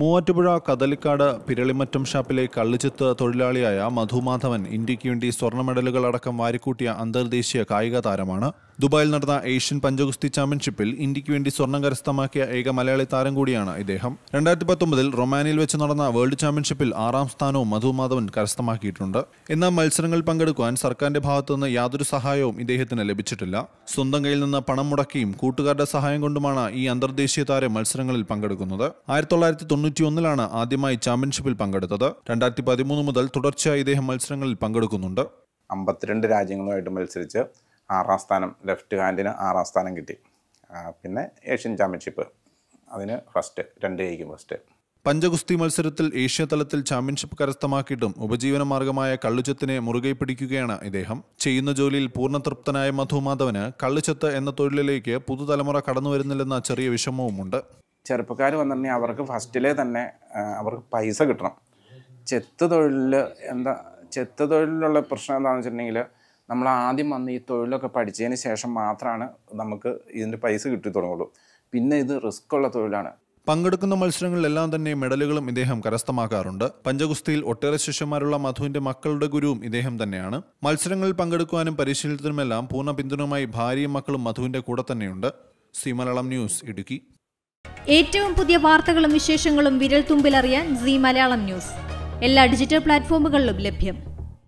മൂവാറ്റുപുഴ കദലിക്കാട് പിരളിമറ്റം ഷാപ്പിലെ കള്ളിച്ചെത്ത് തൊഴിലാളിയായ മധുമാധവൻ ഇന്ത്യക്ക് വേണ്ടി സ്വർണ്ണ മെഡലുകൾ അടക്കം വാരിക്കൂട്ടിയ അന്തർദേശീയ കായിക താരമാണ് ദുബായിൽ നടന്ന ഏഷ്യൻ പഞ്ചഗുസ്തി ചാമ്പ്യൻഷിപ്പിൽ ഇന്ത്യക്ക് വേണ്ടി സ്വർണം കരസ്ഥമാക്കിയ ഏക മലയാളി താരം കൂടിയാണ് ഇദ്ദേഹം രണ്ടായിരത്തി പത്തൊമ്പതിൽ റൊമാനിയയിൽ വെച്ച് നടന്ന വേൾഡ് ചാമ്പ്യൻഷിപ്പിൽ ആറാം സ്ഥാനവും മധുമാധവൻ കരസ്ഥമാക്കിയിട്ടുണ്ട് എന്നാൽ മത്സരങ്ങളിൽ പങ്കെടുക്കുവാൻ സർക്കാരിന്റെ ഭാഗത്തുനിന്ന് യാതൊരു സഹായവും ഇദ്ദേഹത്തിന് ലഭിച്ചിട്ടില്ല സ്വന്തം കയ്യിൽ നിന്ന് പണം മുടക്കിയും കൂട്ടുകാരുടെ സഹായം കൊണ്ടുമാണ് ഈ അന്തർദേശീയ താരം മത്സരങ്ങളിൽ പങ്കെടുക്കുന്നത് ആയിരത്തി തൊള്ളായിരത്തി തൊണ്ണൂറ്റി ഒന്നിലാണ് ആദ്യമായി ചാമ്പ്യൻഷിപ്പിൽ പങ്കെടുത്തത് രണ്ടായിരത്തി പതിമൂന്ന് മുതൽ തുടർച്ചയായി ഇദ്ദേഹം മത്സരങ്ങളിൽ പങ്കെടുക്കുന്നുണ്ട് അമ്പത്തിരണ്ട് രാജ്യങ്ങളുമായിട്ട് മത്സരിച്ച് ആറാം സ്ഥാനം ലെഫ്റ്റ് ഹാൻഡിന് ആറാം സ്ഥാനം കിട്ടി പിന്നെ ഏഷ്യൻ ചാമ്പ്യൻഷിപ്പ് അതിന് ഫസ്റ്റ് രണ്ട് കൈക്കും ഫസ്റ്റ് പഞ്ചഗുസ്തി മത്സരത്തിൽ ഏഷ്യ തലത്തിൽ ചാമ്പ്യൻഷിപ്പ് കരസ്ഥമാക്കിയിട്ടും ഉപജീവന മാർഗമായ കള്ളുചെത്തിനെ മുറുകെ പിടിക്കുകയാണ് ഇദ്ദേഹം ചെയ്യുന്ന ജോലിയിൽ പൂർണ്ണ തൃപ്തനായ മധുമാധവന് കള്ളുചെത്ത് എന്ന തൊഴിലിലേക്ക് പുതുതലമുറ കടന്നു വരുന്നില്ലെന്ന ചെറിയ വിഷമവുമുണ്ട് ചെറുപ്പക്കാർ വന്നിട്ടുണ്ടെങ്കിൽ അവർക്ക് ഫസ്റ്റിലെ തന്നെ അവർക്ക് പൈസ കിട്ടണം ചെത്ത് തൊഴിലിൽ എന്താ ചെത്ത് തൊഴിലിലുള്ള പ്രശ്നം എന്താണെന്ന് വെച്ചിട്ടുണ്ടെങ്കിൽ നമ്മൾ ആദ്യം വന്ന് ഈ തൊഴിലൊക്കെ പഠിച്ചതിന് ശേഷം മാത്രമാണ് നമുക്ക് ഇതിൻ്റെ പൈസ കിട്ടി തുടങ്ങുള്ളൂ പിന്നെ ഇത് റിസ്ക് ഉള്ള തൊഴിലാണ് പങ്കെടുക്കുന്ന മത്സരങ്ങളിലെല്ലാം തന്നെ മെഡലുകളും ഇദ്ദേഹം കരസ്ഥമാക്കാറുണ്ട് പഞ്ചഗുസ്തിയിൽ ഒട്ടേറെ ശിഷ്യന്മാരുള്ള മധുവിന്റെ മക്കളുടെ ഗുരുവും ഇദ്ദേഹം തന്നെയാണ് മത്സരങ്ങളിൽ പങ്കെടുക്കുവാനും പരിശീലനത്തിനുമെല്ലാം പൂർണ്ണ പിന്തുണയുമായി ഭാര്യയും മക്കളും മധുവിന്റെ കൂടെ തന്നെയുണ്ട് സി മലയാളം ന്യൂസ് ഇടുക്കി ഏറ്റവും പുതിയ വാർത്തകളും വിശേഷങ്ങളും വിരൽ തുമ്പിലറിയാൻ സി മലയാളം ന്യൂസ് എല്ലാ ഡിജിറ്റൽ പ്ലാറ്റ്ഫോമുകളിലും ലഭ്യം